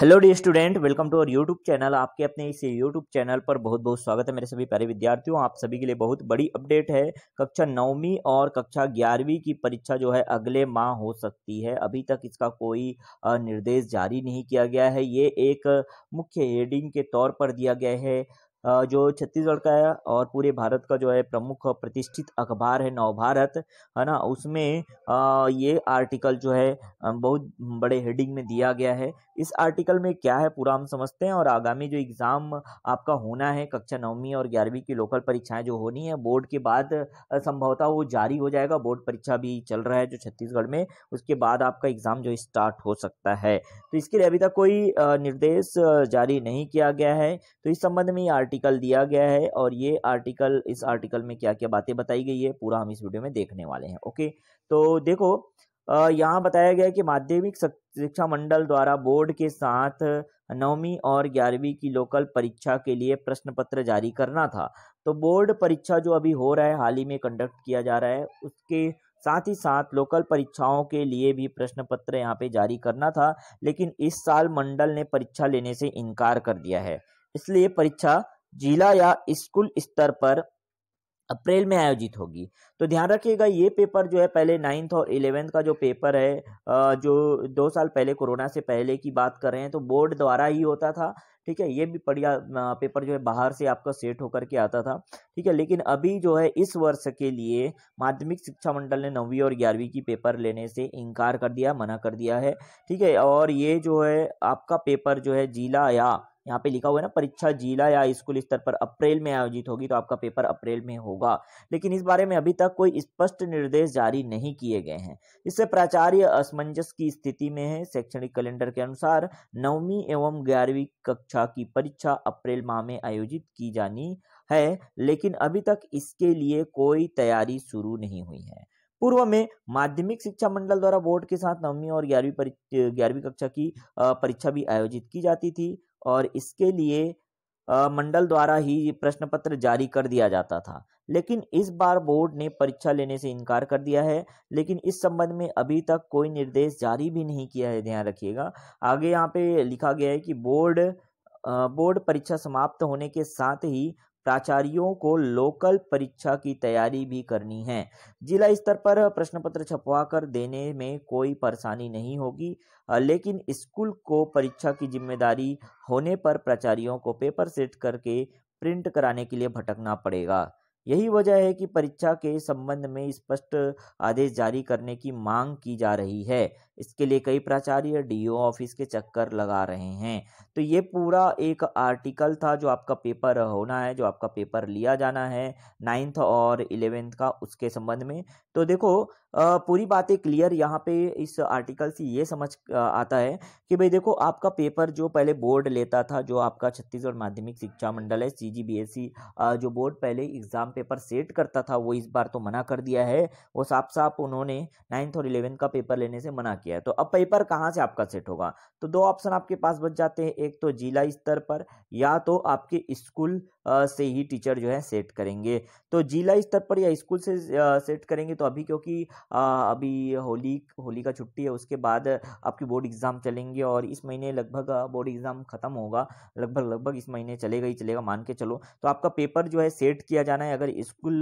hello the student welcome to our YouTube channel आपके अपने इस यूट्यूब चैनल पर बहुत बहुत स्वागत है मेरे सभी प्यारे विद्यार्थियों आप सभी के लिए बहुत बड़ी अपडेट है कक्षा नौवीं और कक्षा ग्यारहवीं की परीक्षा जो है अगले माह हो सकती है अभी तक इसका कोई निर्देश जारी नहीं किया गया है ये एक मुख्य हेडिंग के तौर पर दिया गया है जो छत्तीसगढ़ का है और पूरे भारत का जो है प्रमुख प्रतिष्ठित अखबार है नवभारत है ना उसमें ये आर्टिकल जो है बहुत बड़े हेडिंग में दिया गया है इस आर्टिकल में क्या है पूरा हम समझते हैं और आगामी जो एग्ज़ाम आपका होना है कक्षा नौवीं और ग्यारहवीं की लोकल परीक्षाएं जो होनी है बोर्ड के बाद संभवतः वो जारी हो जाएगा बोर्ड परीक्षा भी चल रहा है जो छत्तीसगढ़ में उसके बाद आपका एग्ज़ाम जो स्टार्ट हो सकता है तो इसके लिए अभी तक कोई निर्देश जारी नहीं किया गया है तो इस संबंध में ये आर्टिकल दिया गया है और ये आर्टिकल इस आर्टिकल में क्या क्या बातें बताई गई है पूरा हम इस वीडियो में देखने वाले हैं ओके तो देखो यहाँ बताया गया कि माध्यमिक शिक्षा मंडल द्वारा बोर्ड के साथ नौवीं और ग्यारहवीं की लोकल परीक्षा के लिए प्रश्न पत्र जारी करना था तो बोर्ड परीक्षा जो अभी हो रहा है हाल ही में कंडक्ट किया जा रहा है उसके साथ ही साथ लोकल परीक्षाओं के लिए भी प्रश्न पत्र यहाँ पे जारी करना था लेकिन इस साल मंडल ने परीक्षा लेने से इनकार कर दिया है इसलिए परीक्षा जिला या स्कूल स्तर पर अप्रैल में आयोजित होगी तो ध्यान रखिएगा ये पेपर जो है पहले नाइन्थ और इलेवेंथ का जो पेपर है जो दो साल पहले कोरोना से पहले की बात कर रहे हैं तो बोर्ड द्वारा ही होता था ठीक है ये भी बढ़िया पेपर जो है बाहर से आपका सेट होकर के आता था ठीक है लेकिन अभी जो है इस वर्ष के लिए माध्यमिक शिक्षा मंडल ने नौवीं और ग्यारहवीं की पेपर लेने से इनकार कर दिया मना कर दिया है ठीक है और ये जो है आपका पेपर जो है जिला या यहाँ पे लिखा हुआ है ना परीक्षा जिला या स्कूल स्तर पर अप्रैल में आयोजित होगी तो आपका पेपर अप्रैल में होगा लेकिन इस बारे में अभी तक कोई स्पष्ट निर्देश जारी नहीं किए गए हैं इससे प्राचार्य असमंजस की स्थिति में है शैक्षणिक कैलेंडर के अनुसार नौवीं एवं ग्यारहवीं कक्षा की परीक्षा अप्रैल माह में आयोजित की जानी है लेकिन अभी तक इसके लिए कोई तैयारी शुरू नहीं हुई है पूर्व में माध्यमिक शिक्षा मंडल द्वारा बोर्ड के साथ नवमी और ग्यारहवीं ग्यारहवीं कक्षा की परीक्षा भी आयोजित की जाती थी और इसके लिए मंडल द्वारा ही प्रश्न पत्र जारी कर दिया जाता था लेकिन इस बार बोर्ड ने परीक्षा लेने से इनकार कर दिया है लेकिन इस संबंध में अभी तक कोई निर्देश जारी भी नहीं किया है ध्यान रखिएगा आगे यहाँ पे लिखा गया है कि बोर्ड बोर्ड परीक्षा समाप्त होने के साथ ही प्राचार्यों को लोकल परीक्षा की तैयारी भी करनी है जिला स्तर पर प्रश्न पत्र छपवा कर देने में कोई परेशानी नहीं होगी लेकिन स्कूल को परीक्षा की जिम्मेदारी होने पर प्राचार्यों को पेपर सेट करके प्रिंट कराने के लिए भटकना पड़ेगा यही वजह है कि परीक्षा के संबंध में स्पष्ट आदेश जारी करने की मांग की जा रही है इसके लिए कई प्राचार्य डीओ ऑफिस के चक्कर लगा रहे हैं तो ये पूरा एक आर्टिकल था जो आपका पेपर होना है जो आपका पेपर लिया जाना है नाइन्थ और इलेवेंथ का उसके संबंध में तो देखो पूरी बातें क्लियर यहाँ पे इस आर्टिकल से ये समझ आता है कि भाई देखो आपका पेपर जो पहले बोर्ड लेता था जो आपका छत्तीसगढ़ माध्यमिक शिक्षा मंडल है सी जो बोर्ड पहले एग्ज़ाम पेपर सेट करता था वो इस बार तो मना कर दिया है वो साफ साफ उन्होंने नाइन्थ और इलेवेंथ का पेपर लेने से मना किया है तो अब पेपर कहाँ से आपका सेट होगा तो दो ऑप्शन आपके पास बच जाते हैं एक तो जिला स्तर पर या तो आपके स्कूल से ही टीचर जो है सेट करेंगे तो जिला स्तर पर या स्कूल से सेट करेंगे तो अभी क्योंकि अभी होली होली का छुट्टी है उसके बाद आपकी बोर्ड एग्ज़ाम चलेंगे और इस महीने लगभग बोर्ड एग्ज़ाम ख़त्म होगा लगभग लगभग इस महीने चलेगा ही चलेगा मान के चलो तो आपका पेपर जो है सेट किया जाना है अगर अगर स्कूल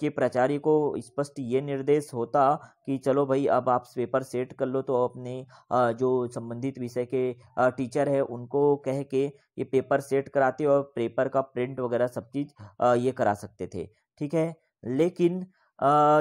के प्राचार्य को स्पष्ट ये निर्देश होता कि चलो भाई अब आप पेपर सेट कर लो तो अपने जो संबंधित विषय के टीचर है उनको कह के ये पेपर सेट कराते और पेपर का प्रिंट वगैरह सब चीज़ ये करा सकते थे ठीक है लेकिन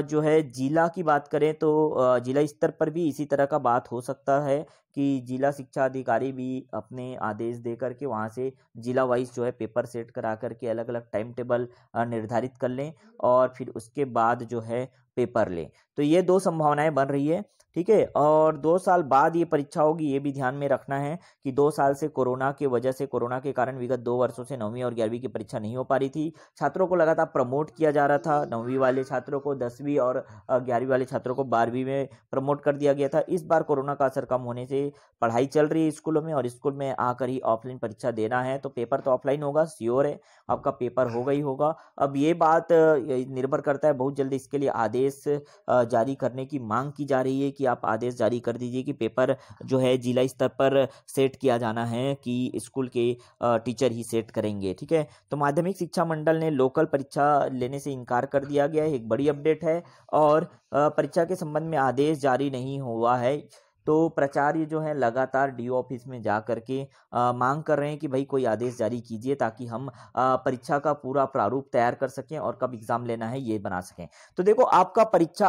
जो है जिला की बात करें तो जिला स्तर पर भी इसी तरह का बात हो सकता है कि जिला शिक्षा अधिकारी भी अपने आदेश दे करके वहाँ से जिला वाइज जो है पेपर सेट करा करके अलग अलग टाइम टेबल निर्धारित कर लें और फिर उसके बाद जो है पेपर लें तो ये दो संभावनाएं बन रही है ठीक है और दो साल बाद ये परीक्षा होगी ये भी ध्यान में रखना है कि दो साल से कोरोना के वजह से कोरोना के कारण विगत दो वर्षों से नौवीं और ग्यारहवीं की परीक्षा नहीं हो पा रही थी छात्रों को लगातार प्रमोट किया जा रहा था नौवीं वाले छात्रों को दसवीं और ग्यारहवीं वाले छात्रों को बारहवीं में प्रमोट कर दिया गया था इस बार कोरोना का असर कम होने से पढ़ाई चल रही है स्कूलों में और स्कूल में आकर ही ऑफलाइन परीक्षा देना है तो पेपर तो ऑफलाइन होगा श्योर है आपका पेपर होगा ही होगा अब ये बात निर्भर करता है बहुत जल्दी इसके लिए आदेश आदेश जारी करने की मांग की जा रही है कि आप आदेश जारी कर दीजिए कि पेपर जो है जिला स्तर पर सेट किया जाना है कि स्कूल के टीचर ही सेट करेंगे ठीक है तो माध्यमिक शिक्षा मंडल ने लोकल परीक्षा लेने से इनकार कर दिया गया है एक बड़ी अपडेट है और परीक्षा के संबंध में आदेश जारी नहीं हुआ है तो प्राचार्य जो है लगातार डी ऑफिस में जा करके आ, मांग कर रहे हैं कि भाई कोई आदेश जारी कीजिए ताकि हम परीक्षा का पूरा प्रारूप तैयार कर सकें और कब एग्जाम लेना है ये बना सकें तो देखो आपका परीक्षा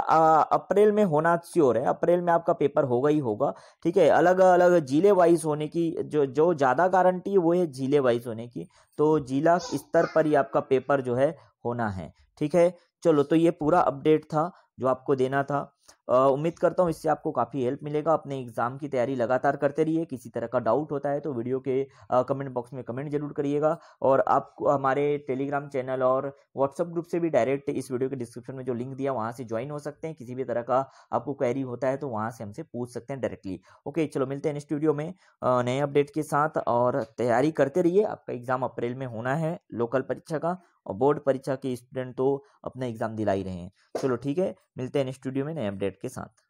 अप्रैल में होना श्योर है अप्रैल में आपका पेपर होगा ही होगा ठीक है अलग अलग जिले वाइज होने की जो जो ज़्यादा गारंटी है वो है जिले वाइज होने की तो जिला स्तर पर ही आपका पेपर जो है होना है ठीक है चलो तो ये पूरा अपडेट था जो आपको देना था उम्मीद करता हूँ इससे आपको काफ़ी हेल्प मिलेगा अपने एग्ज़ाम की तैयारी लगातार करते रहिए किसी तरह का डाउट होता है तो वीडियो के कमेंट बॉक्स में कमेंट जरूर करिएगा और आपको हमारे टेलीग्राम चैनल और व्हाट्सअप ग्रुप से भी डायरेक्ट इस वीडियो के डिस्क्रिप्शन में जो लिंक दिया वहाँ से ज्वाइन हो सकते हैं किसी भी तरह का आपको क्वेरी होता है तो वहाँ से हमसे पूछ सकते हैं डायरेक्टली ओके चलो मिलते हैं नेक्स्ट वीडियो में नए अपडेट के साथ और तैयारी करते रहिए आपका एग्ज़ाम अप्रैल में होना है लोकल परीक्षा का और बोर्ड परीक्षा के स्टूडेंट तो अपना एग्जाम दिला ही रहे हैं चलो ठीक है मिलते हैं स्टूडियो में नए अपडेट के साथ